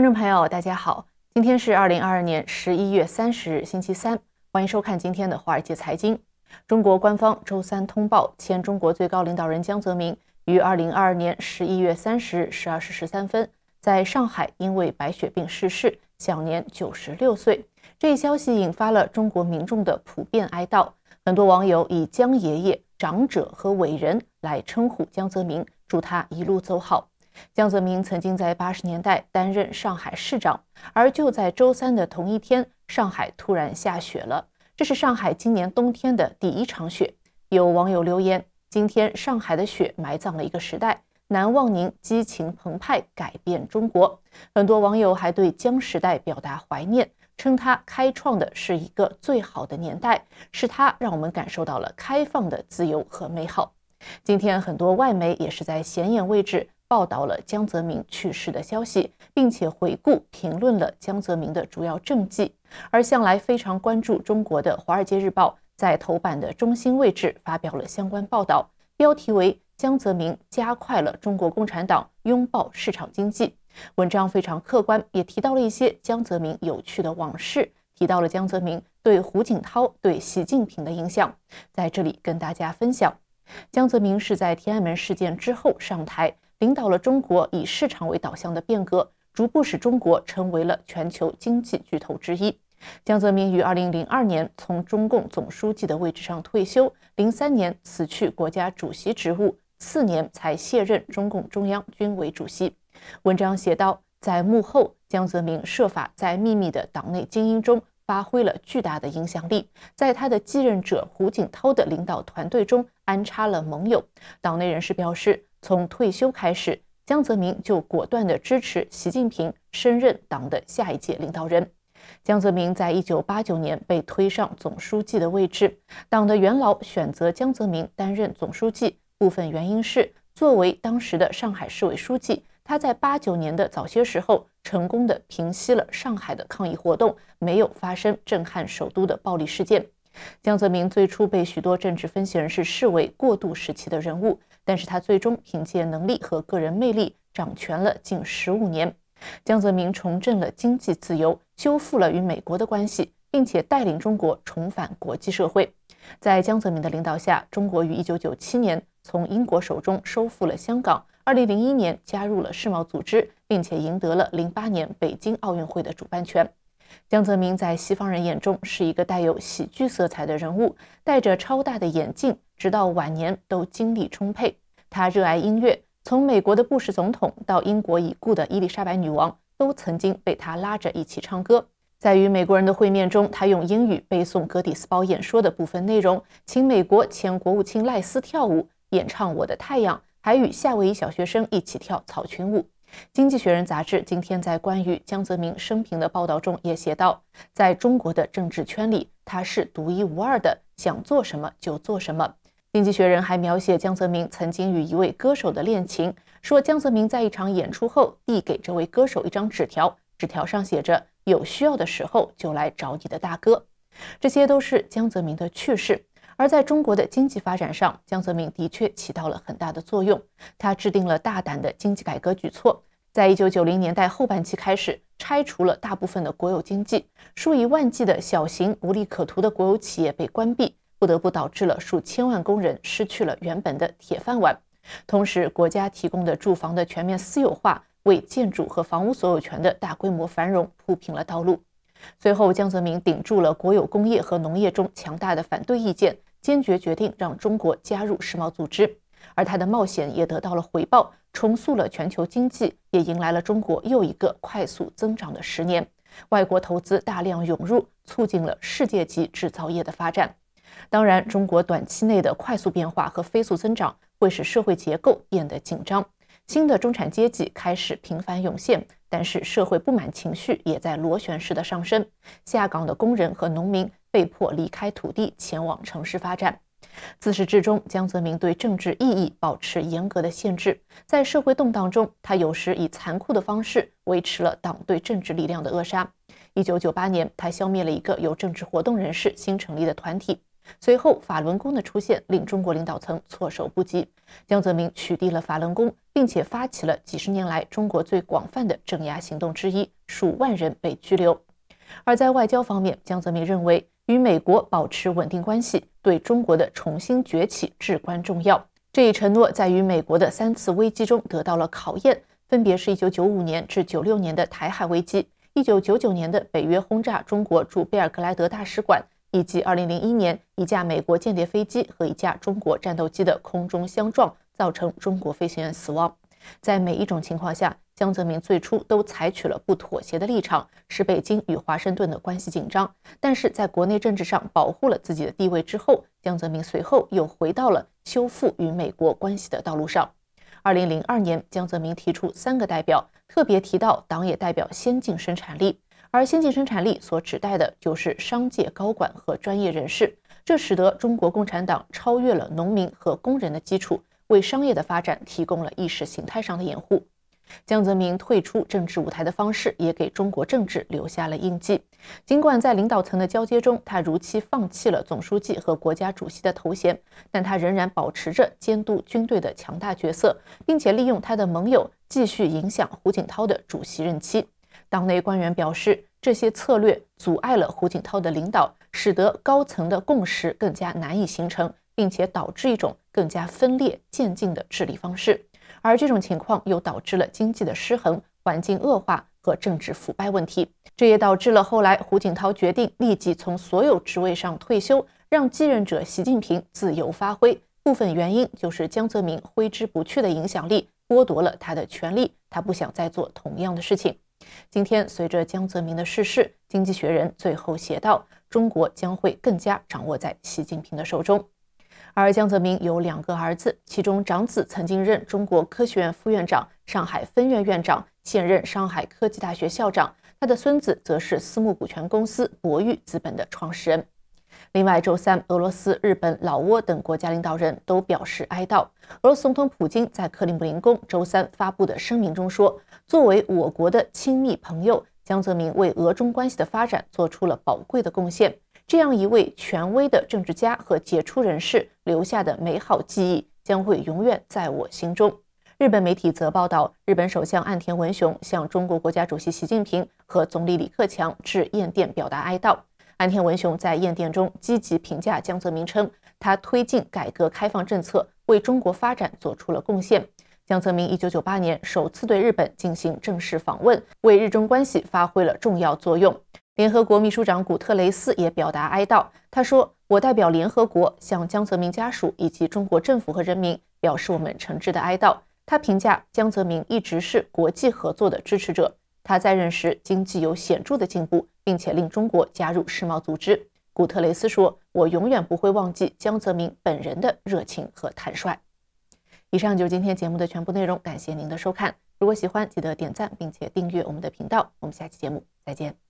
观众朋友，大家好！今天是二零二二年十一月三十日，星期三，欢迎收看今天的《华尔街财经》。中国官方周三通报，前中国最高领导人江泽民于二零二二年十一月三十日十二时十三分在上海因为白血病逝世，享年九十六岁。这一消息引发了中国民众的普遍哀悼，很多网友以“江爷爷”“长者”和“伟人”来称呼江泽民，祝他一路走好。江泽民曾经在八十年代担任上海市长，而就在周三的同一天，上海突然下雪了，这是上海今年冬天的第一场雪。有网友留言：“今天上海的雪埋葬了一个时代。”难忘您激情澎湃，改变中国。很多网友还对江时代表达怀念，称它开创的是一个最好的年代，是它让我们感受到了开放的自由和美好。今天，很多外媒也是在显眼位置。报道了江泽民去世的消息，并且回顾评论了江泽民的主要政绩。而向来非常关注中国的《华尔街日报》在头版的中心位置发表了相关报道，标题为“江泽民加快了中国共产党拥抱市场经济”。文章非常客观，也提到了一些江泽民有趣的往事，提到了江泽民对胡锦涛、对习近平的影响。在这里跟大家分享，江泽民是在天安门事件之后上台。领导了中国以市场为导向的变革，逐步使中国成为了全球经济巨头之一。江泽民于二零零二年从中共总书记的位置上退休，零三年辞去国家主席职务，次年才卸任中共中央军委主席。文章写道，在幕后，江泽民设法在秘密的党内精英中发挥了巨大的影响力，在他的继任者胡锦涛的领导团队中安插了盟友。党内人士表示。从退休开始，江泽民就果断的支持习近平升任党的下一届领导人。江泽民在一九八九年被推上总书记的位置。党的元老选择江泽民担任总书记，部分原因是作为当时的上海市委书记，他在八九年的早些时候成功的平息了上海的抗议活动，没有发生震撼首都的暴力事件。江泽民最初被许多政治分析人士视为过渡时期的人物。但是他最终凭借能力和个人魅力掌权了近十五年。江泽民重振了经济自由，修复了与美国的关系，并且带领中国重返国际社会。在江泽民的领导下，中国于一九九七年从英国手中收复了香港，二零零一年加入了世贸组织，并且赢得了零八年北京奥运会的主办权。江泽民在西方人眼中是一个带有喜剧色彩的人物，戴着超大的眼镜，直到晚年都精力充沛。他热爱音乐，从美国的布什总统到英国已故的伊丽莎白女王，都曾经被他拉着一起唱歌。在与美国人的会面中，他用英语背诵《葛底斯堡演说》的部分内容，请美国前国务卿赖斯跳舞，演唱《我的太阳》，还与夏威夷小学生一起跳草裙舞。《经济学人》杂志今天在关于江泽民生平的报道中也写道，在中国的政治圈里，他是独一无二的，想做什么就做什么。《经济学人》还描写江泽民曾经与一位歌手的恋情，说江泽民在一场演出后递给这位歌手一张纸条，纸条上写着“有需要的时候就来找你的大哥”。这些都是江泽民的趣事。而在中国的经济发展上，江泽民的确起到了很大的作用。他制定了大胆的经济改革举措，在1990年代后半期开始拆除了大部分的国有经济，数以万计的小型无利可图的国有企业被关闭。不得不导致了数千万工人失去了原本的铁饭碗，同时国家提供的住房的全面私有化，为建筑和房屋所有权的大规模繁荣铺平了道路。随后，江泽民顶住了国有工业和农业中强大的反对意见，坚决决定让中国加入世贸组织。而他的冒险也得到了回报，重塑了全球经济，也迎来了中国又一个快速增长的十年。外国投资大量涌入，促进了世界级制造业的发展。当然，中国短期内的快速变化和飞速增长会使社会结构变得紧张，新的中产阶级开始频繁涌现，但是社会不满情绪也在螺旋式的上升。下岗的工人和农民被迫离开土地，前往城市发展。自始至终，江泽民对政治意义保持严格的限制。在社会动荡中，他有时以残酷的方式维持了党对政治力量的扼杀。一九九八年，他消灭了一个由政治活动人士新成立的团体。随后，法轮功的出现令中国领导层措手不及。江泽民取缔了法轮功，并且发起了几十年来中国最广泛的镇压行动之一，数万人被拘留。而在外交方面，江泽民认为与美国保持稳定关系对中国的重新崛起至关重要。这一承诺在与美国的三次危机中得到了考验，分别是一九九五年至九六年的台海危机，一九九九年的北约轰炸中国驻贝尔格莱德大使馆。以及2001年一架美国间谍飞机和一架中国战斗机的空中相撞，造成中国飞行员死亡。在每一种情况下，江泽民最初都采取了不妥协的立场，使北京与华盛顿的关系紧张。但是，在国内政治上保护了自己的地位之后，江泽民随后又回到了修复与美国关系的道路上。2002年，江泽民提出“三个代表”，特别提到党也代表先进生产力。而先进生产力所指代的就是商界高管和专业人士，这使得中国共产党超越了农民和工人的基础，为商业的发展提供了意识形态上的掩护。江泽民退出政治舞台的方式也给中国政治留下了印记。尽管在领导层的交接中，他如期放弃了总书记和国家主席的头衔，但他仍然保持着监督军队的强大角色，并且利用他的盟友继续影响胡锦涛的主席任期。党内官员表示，这些策略阻碍了胡锦涛的领导，使得高层的共识更加难以形成，并且导致一种更加分裂渐进的治理方式。而这种情况又导致了经济的失衡、环境恶化和政治腐败问题。这也导致了后来胡锦涛决定立即从所有职位上退休，让继任者习近平自由发挥。部分原因就是江泽民挥之不去的影响力剥夺了他的权利，他不想再做同样的事情。今天，随着江泽民的逝世，《经济学人》最后写道：“中国将会更加掌握在习近平的手中。”而江泽民有两个儿子，其中长子曾经任中国科学院副院长、上海分院院长，现任上海科技大学校长。他的孙子则是私募股权公司博裕资本的创始人。另外，周三，俄罗斯、日本、老挝等国家领导人都表示哀悼。俄罗斯总统普京在克里姆林宫周三发布的声明中说。作为我国的亲密朋友，江泽民为俄中关系的发展做出了宝贵的贡献。这样一位权威的政治家和杰出人士留下的美好记忆，将会永远在我心中。日本媒体则报道，日本首相岸田文雄向中国国家主席习近平和总理李克强致唁电，表达哀悼。岸田文雄在唁电中积极评价江泽民，称他推进改革开放政策，为中国发展做出了贡献。江泽民一九九八年首次对日本进行正式访问，为日中关系发挥了重要作用。联合国秘书长古特雷斯也表达哀悼，他说：“我代表联合国向江泽民家属以及中国政府和人民表示我们诚挚的哀悼。”他评价江泽民一直是国际合作的支持者，他在任时经济有显著的进步，并且令中国加入世贸组织。古特雷斯说：“我永远不会忘记江泽民本人的热情和坦率。”以上就是今天节目的全部内容，感谢您的收看。如果喜欢，记得点赞并且订阅我们的频道。我们下期节目再见。